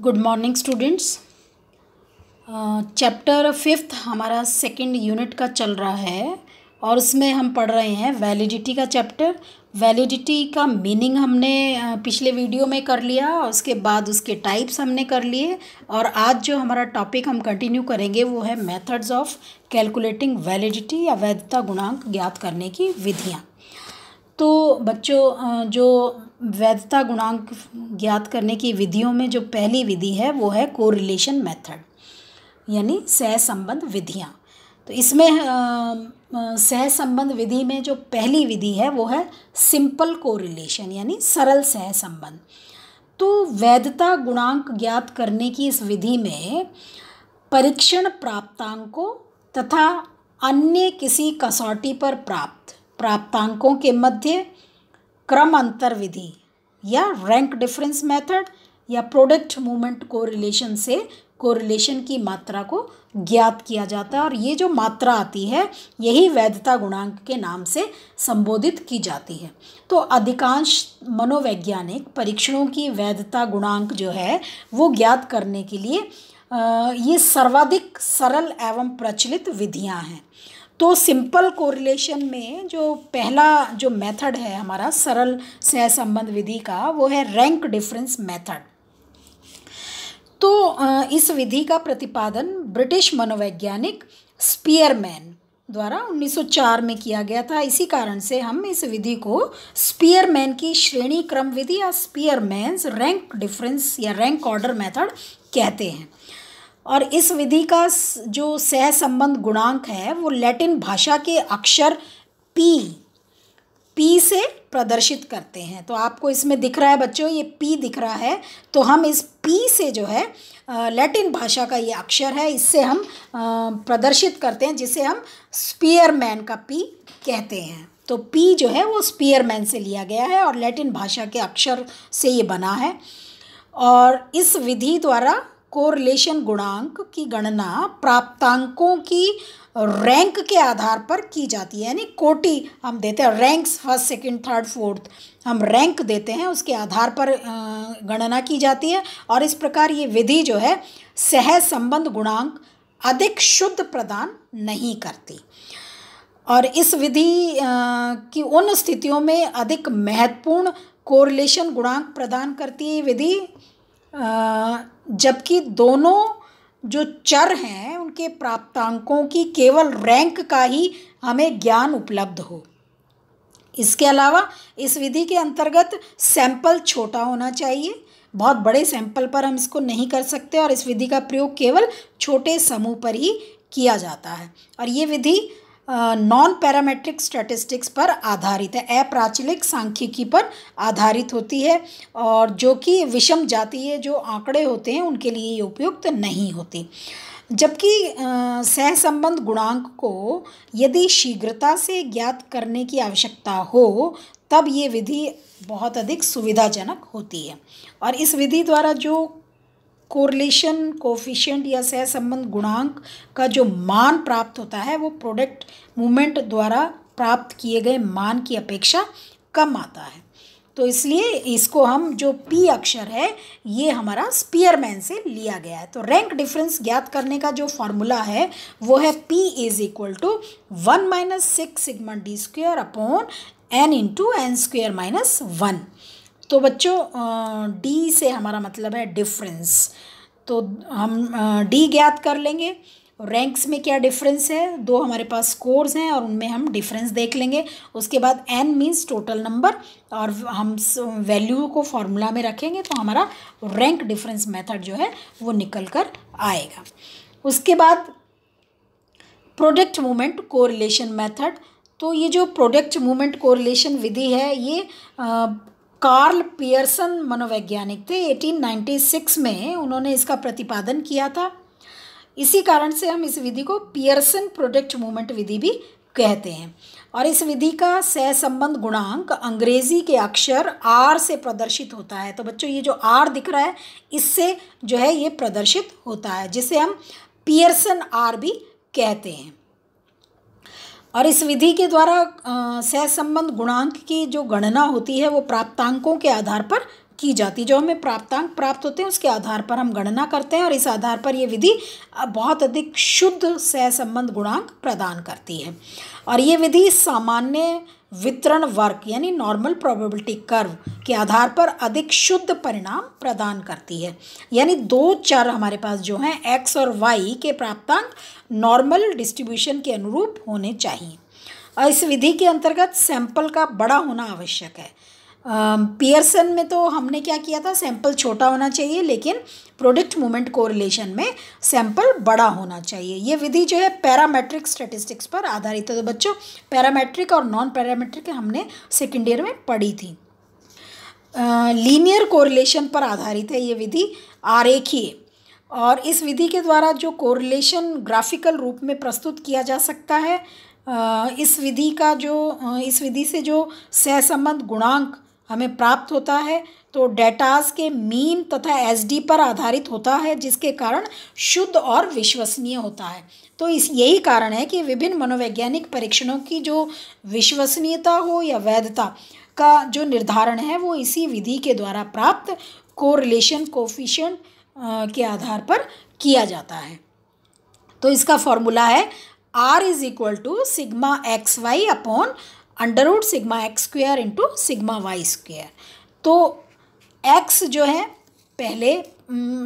good morning students chapter fifth हमारा second unit का चल रहा है और उसमें हम पढ़ रहे हैं वैलिडिटी का चैप्टर वैलिडिटी का मीनिंग हमने uh, पिछले वीडियो में कर लिया उसके बाद उसके टाइप्स हमने कर लिए और आज जो हमारा टॉपिक हम कंटिन्यू करेंगे वो है मेथड्स ऑफ कैलकुलेटिंग वैलिडिटी या वैधता गुणांक ज्ञात करने की विधियाँ तो बच्चों जो वैधता गुणांक ज्ञात करने की विधियों में जो पहली विधि है वो है कोरिलेशन मेथड यानी सहसंबंध विधियाँ तो इसमें सहसंबंध विधि में जो पहली विधि है वो है सिंपल कोरिलेशन यानी सरल सहसंबंध तो वैधता गुणांक ज्ञात करने की इस विधि में परीक्षण प्राप्तांकों तथा अन्य किसी कसौटी पर प्राप्त प्राप्तांकों के मध्य क्रम अंतर विधि या रैंक डिफरेंस मेथड या प्रोडक्ट मूवमेंट कोरिलेशन से कोरिलेशन की मात्रा को ज्ञात किया जाता है और ये जो मात्रा आती है यही वैधता गुणांक के नाम से संबोधित की जाती है तो अधिकांश मनोवैज्ञानिक परीक्षणों की वैधता गुणांक जो है वो ज्ञात करने के लिए ये सर्वाधिक सरल एवं प्रचलित विधियां हैं तो सिंपल कोरिलेशन में जो पहला जो मेथड है हमारा सरल सहसंबंध विधि का वो है रैंक डिफरेंस मेथड तो इस विधि का प्रतिपादन ब्रिटिश मनोवैज्ञानिक स्पीयरमैन द्वारा 1904 में किया गया था इसी कारण से हम इस विधि को स्पीयरमैन की श्रेणी क्रम विधि या स्पीयरमैन रैंक डिफरेंस या रैंक ऑर्डर मेथड कहते हैं और इस विधि का जो सह संबंध गुणांक है वो लैटिन भाषा के अक्षर पी पी से प्रदर्शित करते हैं तो आपको इसमें दिख रहा है बच्चों ये पी दिख रहा है तो हम इस पी से जो है लैटिन भाषा का ये अक्षर है इससे हम प्रदर्शित करते हैं जिसे हम स्पीयरमैन का पी कहते हैं तो पी जो है वो स्पीयरमैन से लिया गया है और लैटिन भाषा के अक्षर से ये बना है और इस विधि द्वारा कोरलेशन गुणांक की गणना प्राप्तांकों की रैंक के आधार पर की जाती है यानी कोटि हम देते हैं ranks first second third fourth हम रैंक देते हैं उसके आधार पर गणना की जाती है और इस प्रकार ये विधि जो है सह संबंध गुणांक अधिक शुद्ध प्रदान नहीं करती और इस विधि की उन स्थितियों में अधिक महत्वपूर्ण कोरिलेशन गुणांक प्रदान करती है विधि जबकि दोनों जो चर हैं उनके प्राप्तांकों की केवल रैंक का ही हमें ज्ञान उपलब्ध हो इसके अलावा इस विधि के अंतर्गत सैंपल छोटा होना चाहिए बहुत बड़े सैंपल पर हम इसको नहीं कर सकते और इस विधि का प्रयोग केवल छोटे समूह पर ही किया जाता है और ये विधि नॉन पैरामेट्रिक स्टैटिस्टिक्स पर आधारित है अप्राचलिक सांख्यिकी पर आधारित होती है और जो कि विषम जातीय जो आंकड़े होते हैं उनके लिए ये उपयुक्त नहीं होती जबकि सहसंबंध गुणांक को यदि शीघ्रता से ज्ञात करने की आवश्यकता हो तब ये विधि बहुत अधिक सुविधाजनक होती है और इस विधि द्वारा जो कोरलेशन कोफिशियंट या सहसंबंध गुणांक का जो मान प्राप्त होता है वो प्रोडक्ट मूवमेंट द्वारा प्राप्त किए गए मान की अपेक्षा कम आता है तो इसलिए इसको हम जो पी अक्षर है ये हमारा स्पीयरमैन से लिया गया है तो रैंक डिफरेंस ज्ञात करने का जो फॉर्मूला है वो है p is equal to one minus six sigma d square upon n into n square minus one तो बच्चों डी से हमारा मतलब है डिफरेंस तो हम डी ज्ञात कर लेंगे रैंक्स में क्या डिफरेंस है दो हमारे पास स्कोर्स हैं और उनमें हम डिफरेंस देख लेंगे उसके बाद एन मीन्स टोटल नंबर और हम वैल्यू को फॉर्मूला में रखेंगे तो हमारा रैंक डिफरेंस मेथड जो है वो निकल कर आएगा उसके बाद प्रोडक्ट मूवमेंट कोरिलेशन मेथड तो ये जो प्रोडक्ट मूवमेंट कोरिलेशन विधि है ये कार्ल पियर्सन मनोवैज्ञानिक थे 1896 में उन्होंने इसका प्रतिपादन किया था इसी कारण से हम इस विधि को पियर्सन प्रोडक्ट मूवमेंट विधि भी कहते हैं और इस विधि का सहसंबंध गुणांक अंग्रेजी के अक्षर आर से प्रदर्शित होता है तो बच्चों ये जो आर दिख रहा है इससे जो है ये प्रदर्शित होता है जिसे हम पियर्सन आर भी कहते हैं और इस विधि के द्वारा सहसंबंध गुणांक की जो गणना होती है वो प्राप्तांकों के आधार पर की जाती जो हमें प्राप्तांक प्राप्त होते हैं उसके आधार पर हम गणना करते हैं और इस आधार पर ये विधि बहुत अधिक शुद्ध सहसंबंध गुणांक प्रदान करती है और ये विधि सामान्य वितरण वर्क यानी नॉर्मल प्रोबेबिलिटी कर्व के आधार पर अधिक शुद्ध परिणाम प्रदान करती है यानी दो चर हमारे पास जो हैं एक्स और वाई के प्राप्तांक नॉर्मल डिस्ट्रीब्यूशन के अनुरूप होने चाहिए इस विधि के अंतर्गत सैंपल का बड़ा होना आवश्यक है पियर्सन um, में तो हमने क्या किया था सैंपल छोटा होना चाहिए लेकिन प्रोडक्ट मूवमेंट कोरिलेशन में सैंपल बड़ा होना चाहिए ये विधि जो है पैरामेट्रिक स्टेटिस्टिक्स पर आधारित है तो बच्चों पैरामेट्रिक और नॉन पैरामेट्रिक हमने सेकेंड ईयर में पढ़ी थी लीनियर uh, कोरिलेशन पर आधारित है ये विधि आरेखीय और इस विधि के द्वारा जो कोरिलेशन ग्राफिकल रूप में प्रस्तुत किया जा सकता है uh, इस विधि का जो uh, इस विधि से जो सहसंबंध गुणांक हमें प्राप्त होता है तो डेटास के मीन तथा एसडी पर आधारित होता है जिसके कारण शुद्ध और विश्वसनीय होता है तो इस यही कारण है कि विभिन्न मनोवैज्ञानिक परीक्षणों की जो विश्वसनीयता हो या वैधता का जो निर्धारण है वो इसी विधि के द्वारा प्राप्त कोरिलेशन कोफिशियंट के आधार पर किया जाता है तो इसका फॉर्मूला है r is equal to sigma x y upon under root sigma x square into sigma y square तो एक्स जो है पहले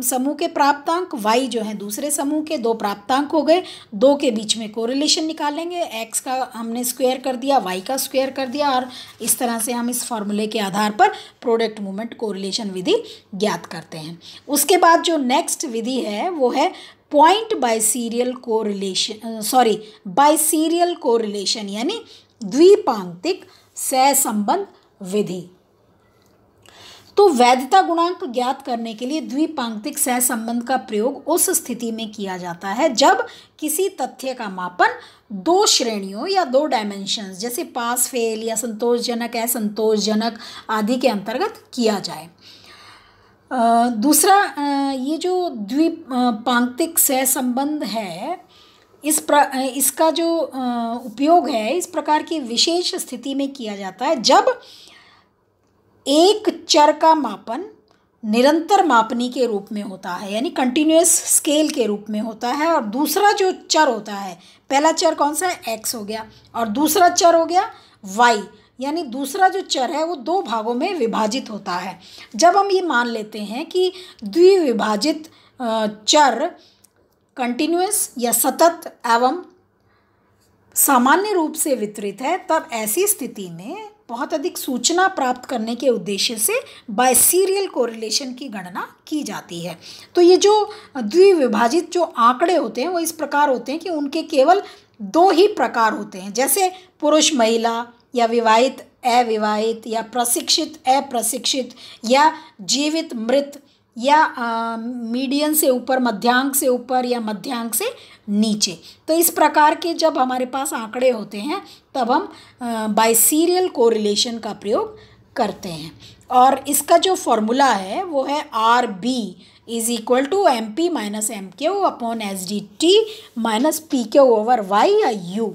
समूह के प्राप्तांक वाई जो है दूसरे समूह के दो प्राप्तांक हो गए दो के बीच में कोरिलेशन निकालेंगे एक्स का हमने स्क्वायर कर दिया वाई का स्क्वायर कर दिया और इस तरह से हम इस फॉर्मूले के आधार पर प्रोडक्ट मूवमेंट कोरिलेशन विधि ज्ञात करते हैं उसके बाद जो नेक्स्ट विधि है वो है point biserial correlation sorry biserial correlation यानी द्विपांतिक सहसंबंध विधि तो वैधता गुणांक ज्ञात करने के लिए द्विपांक्तिक सहसंबंध का प्रयोग उस स्थिति में किया जाता है जब किसी तथ्य का मापन दो श्रेणियों या दो डायमेंशन जैसे पास फेल या संतोषजनक असंतोषजनक आदि के अंतर्गत किया जाए दूसरा ये जो द्विपांक्तिक सहसंबंध है इस प्र इसका जो उपयोग है इस प्रकार की विशेष स्थिति में किया जाता है जब एक चर का मापन निरंतर मापनी के रूप में होता है यानी कंटिन्यूस स्केल के रूप में होता है और दूसरा जो चर होता है पहला चर कौन सा है एक्स हो गया और दूसरा चर हो गया वाई यानी दूसरा जो चर है वो दो भागों में विभाजित होता है जब हम ये मान लेते हैं कि द्विविभाजित चर कंटिन्यूस या सतत एवं सामान्य रूप से वितरित है तब ऐसी स्थिति में बहुत अधिक सूचना प्राप्त करने के उद्देश्य से बाय सीरियल कोरिलेशन की गणना की जाती है तो ये जो द्विविभाजित जो आंकड़े होते हैं वो इस प्रकार होते हैं कि उनके केवल दो ही प्रकार होते हैं जैसे पुरुष महिला या विवाहित अविवाहित या प्रशिक्षित अप्रशिक्षित या जीवित मृत या मीडियन से ऊपर मध्यांक से ऊपर या मध्यांक से नीचे तो इस प्रकार के जब हमारे पास आंकड़े होते हैं तब हम बाई सीरियल कोरिलेशन का प्रयोग करते हैं और इसका जो फॉर्मूला है वो है r b is equal to m p minus m q upon s d t minus p q over y या यू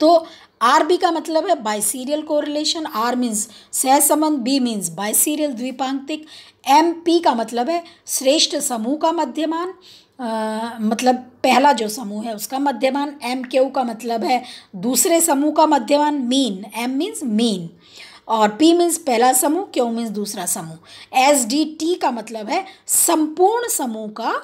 तो आर बी का मतलब है biserial correlation r means संबंध बी मीन्स बाई सीरियल द्विपांतिक m p का मतलब है श्रेष्ठ समूह का मध्यमान आ, मतलब पहला जो समूह है उसका मध्यमान एम क्यू का मतलब है दूसरे समूह का मध्यमान मीन एम मीन्स मीन और पी मीन्स पहला समूह क्यू मीन्स दूसरा समूह एस डी टी का मतलब है संपूर्ण समूह का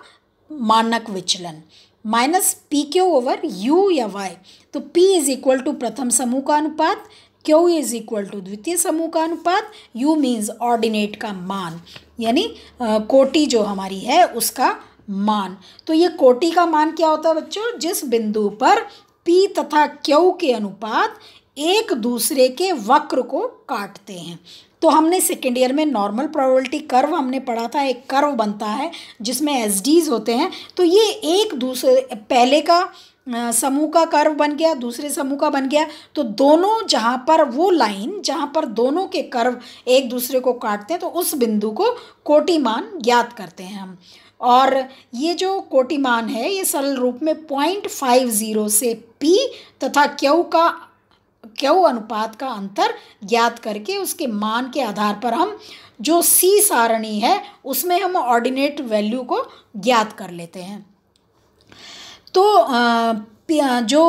मानक विचलन minus p q over u या वाई तो पी इज इक्वल टू प्रथम समूह का अनुपात क्यू इज इक्वल टू द्वितीय समूह का अनुपात यू मीन्स ऑर्डिनेट का मान यानी कोटि जो हमारी है उसका मान तो ये कोटि का मान क्या होता है बच्चों जिस बिंदु पर पी तथा क्यू के अनुपात एक दूसरे के वक्र को काटते हैं तो हमने सेकेंड ईयर में नॉर्मल प्रोबेबिलिटी कर्व हमने पढ़ा था एक कर्व बनता है जिसमें एस होते हैं तो ये एक दूसरे पहले का समूह का कर्व बन गया दूसरे समूह का बन गया तो दोनों जहाँ पर वो लाइन जहाँ पर दोनों के कर्व एक दूसरे को काटते हैं तो उस बिंदु को कोटिमान ज्ञात करते हैं हम और ये जो कोटिमान है ये सरल रूप में पॉइंट फाइव ज़ीरो से पी तथा क्यू का क्यों अनुपात का अंतर ज्ञात करके उसके मान के आधार पर हम जो सी सारणी है उसमें हम ऑर्डिनेट वैल्यू को ज्ञात कर लेते हैं तो जो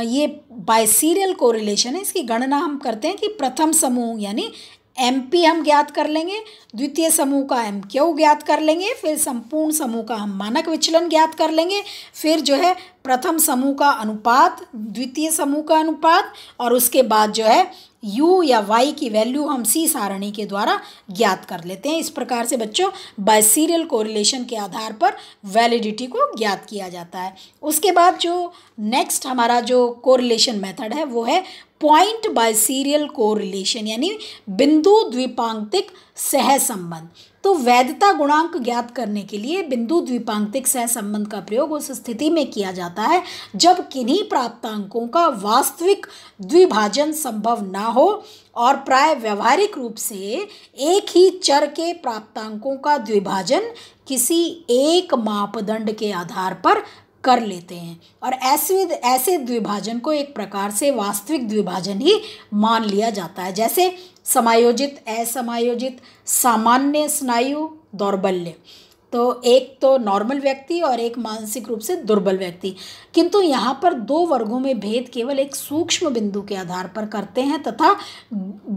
ये बाइसीरियल कोरिलेशन है इसकी गणना हम करते हैं कि प्रथम समूह यानी एम पी हम ज्ञात कर लेंगे द्वितीय समूह का एम क्यू ज्ञात कर लेंगे फिर संपूर्ण समूह का हम मानक विचलन ज्ञात कर लेंगे फिर जो है प्रथम समूह का अनुपात द्वितीय समूह का अनुपात और उसके बाद जो है u या y की वैल्यू हम सी सारणी के द्वारा ज्ञात कर लेते हैं इस प्रकार से बच्चों बाय सीरियल कोरिलेशन के आधार पर वैलिडिटी को ज्ञात किया जाता है उसके बाद जो नेक्स्ट हमारा जो कोरिलेशन मेथड है वो है पॉइंट बाय सीरियल कोरिलेशन यानी बिंदु द्विपांक्तिक सहसंबंध तो वैधता गुणांक ज्ञात करने के लिए बिंदु द्विपांतिक सह संबंध का प्रयोग उस स्थिति में किया जाता है जब किन्हीं प्राप्तांकों का वास्तविक द्विभाजन संभव ना हो और प्राय व्यवहारिक रूप से एक ही चर के प्राप्तांकों का द्विभाजन किसी एक मापदंड के आधार पर कर लेते हैं और ऐसे ऐसे द्विभाजन को एक प्रकार से वास्तविक द्विभाजन ही मान लिया जाता है जैसे समायोजित असमायोजित सामान्य स्नायु दौर्बल्य तो एक तो नॉर्मल व्यक्ति और एक मानसिक रूप से दुर्बल व्यक्ति किंतु यहाँ पर दो वर्गों में भेद केवल एक सूक्ष्म बिंदु के आधार पर करते हैं तथा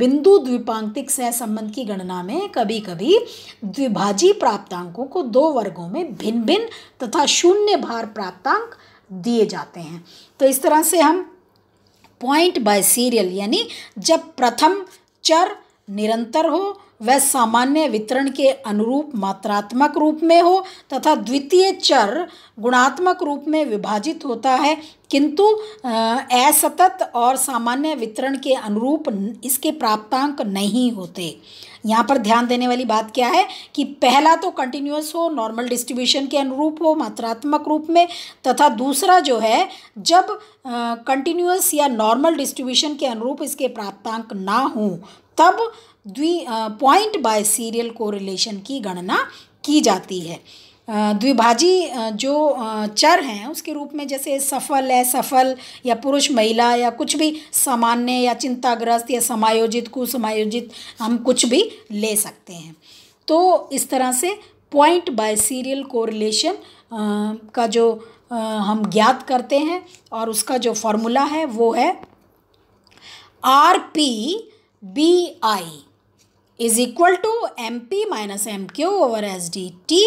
बिंदु द्विपांतिक सहसंबंध की गणना में कभी कभी द्विभाजी प्राप्तांकों को दो वर्गों में भिन्न भिन्न तथा शून्य भार प्राप्तांक दिए जाते हैं तो इस तरह से हम पॉइंट बाय सीरियल यानी जब प्रथम चर निरंतर हो वह सामान्य वितरण के अनुरूप मात्रात्मक रूप में हो तथा द्वितीय चर गुणात्मक रूप में विभाजित होता है किंतु असतत और सामान्य वितरण के अनुरूप इसके प्राप्तांक नहीं होते यहाँ पर ध्यान देने वाली बात क्या है कि पहला तो कंटिन्यूस हो नॉर्मल डिस्ट्रीब्यूशन के अनुरूप हो मात्रात्मक रूप में तथा दूसरा जो है जब कंटिन्यूस या नॉर्मल डिस्ट्रीब्यूशन के अनुरूप इसके प्राप्तांक ना हों तब द्वि पॉइंट बाय सीरियल कोरिलेशन की गणना की जाती है द्विभाजी जो चर हैं उसके रूप में जैसे सफल है सफल या पुरुष महिला या कुछ भी सामान्य या चिंताग्रस्त या समायोजित कुसमायोजित हम कुछ भी ले सकते हैं तो इस तरह से पॉइंट बाय सीरियल कोरिलेशन का जो हम ज्ञात करते हैं और उसका जो फॉर्मूला है वो है r p b i is equal to m p minus m q over s d t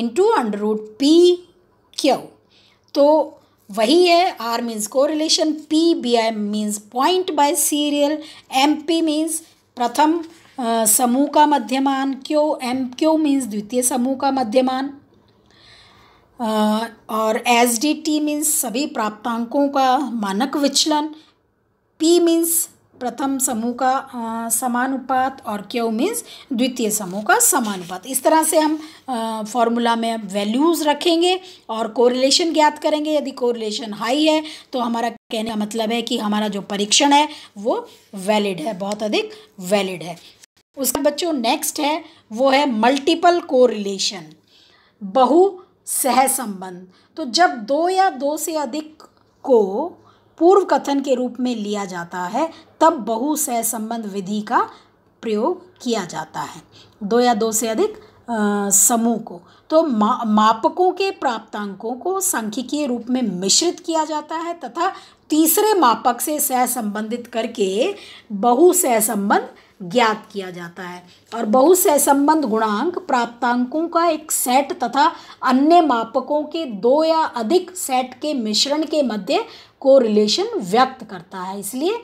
into under root p q तो वही है r means correlation p b i means point biserial m p means प्रथम समूह का मध्यमान q m q means द्वितीय समूह का मध्यमान और एस डी टी मीन्स सभी प्राप्तांकों का मानक विचलन पी मीन्स प्रथम समूह का समानुपात और क्यू मीन्स द्वितीय समूह का समानुपात इस तरह से हम फॉर्मूला में वैल्यूज़ रखेंगे और कोरिलेशन ज्ञात करेंगे यदि कोरिलेशन हाई है तो हमारा कहने का मतलब है कि हमारा जो परीक्षण है वो वैलिड है बहुत अधिक वैलिड है उसके बच्चों नेक्स्ट है वो है मल्टीपल कोरिलेशन बहु सहसंबंध तो जब दो या दो से अधिक को पूर्व कथन के रूप में लिया जाता है तब बहु सहसंबंध विधि का प्रयोग किया जाता है दो या दो से अधिक समूह को तो मा, मापकों के प्राप्तांकों को सांख्यिकीय रूप में मिश्रित किया जाता है तथा तीसरे मापक से सहसंबंधित करके बहु सहसंबंध ज्ञात किया जाता है और बहु सहसंबंध गुणांक प्राप्तांकों का एक सेट तथा अन्य मापकों के दो या अधिक सेट के मिश्रण के मध्य को रिलेशन व्यक्त करता है इसलिए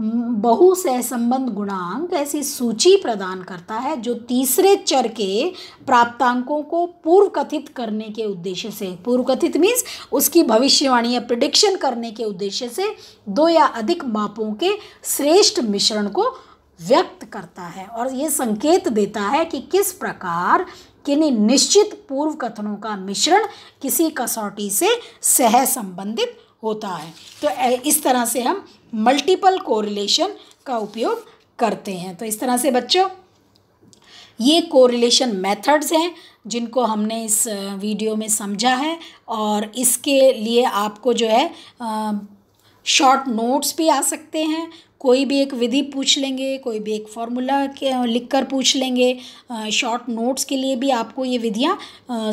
बहु सहसंबंध गुणांक ऐसी सूची प्रदान करता है जो तीसरे चर के प्राप्तांकों को पूर्व कथित करने के उद्देश्य से पूर्व कथित मीन्स उसकी भविष्यवाणी या प्रिडिक्शन करने के उद्देश्य से दो या अधिक मापों के श्रेष्ठ मिश्रण को व्यक्त करता है और ये संकेत देता है कि किस प्रकार किन्हीं निश्चित पूर्व कथनों का मिश्रण किसी कसौटी से सह संबंधित होता है तो इस तरह से हम मल्टीपल कोरिलेशन का उपयोग करते हैं तो इस तरह से बच्चों ये कोरिलेशन मेथड्स हैं जिनको हमने इस वीडियो में समझा है और इसके लिए आपको जो है शॉर्ट नोट्स भी आ सकते हैं कोई भी एक विधि पूछ लेंगे कोई भी एक फॉर्मूला लिख कर पूछ लेंगे शॉर्ट नोट्स के लिए भी आपको ये विधियाँ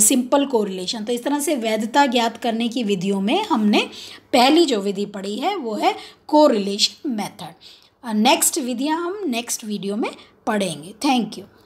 सिंपल कोरिलेशन तो इस तरह से वैधता ज्ञात करने की विधियों में हमने पहली जो विधि पढ़ी है वो है कोरिलेशन मेथड नेक्स्ट विधियाँ हम नेक्स्ट वीडियो में पढ़ेंगे थैंक यू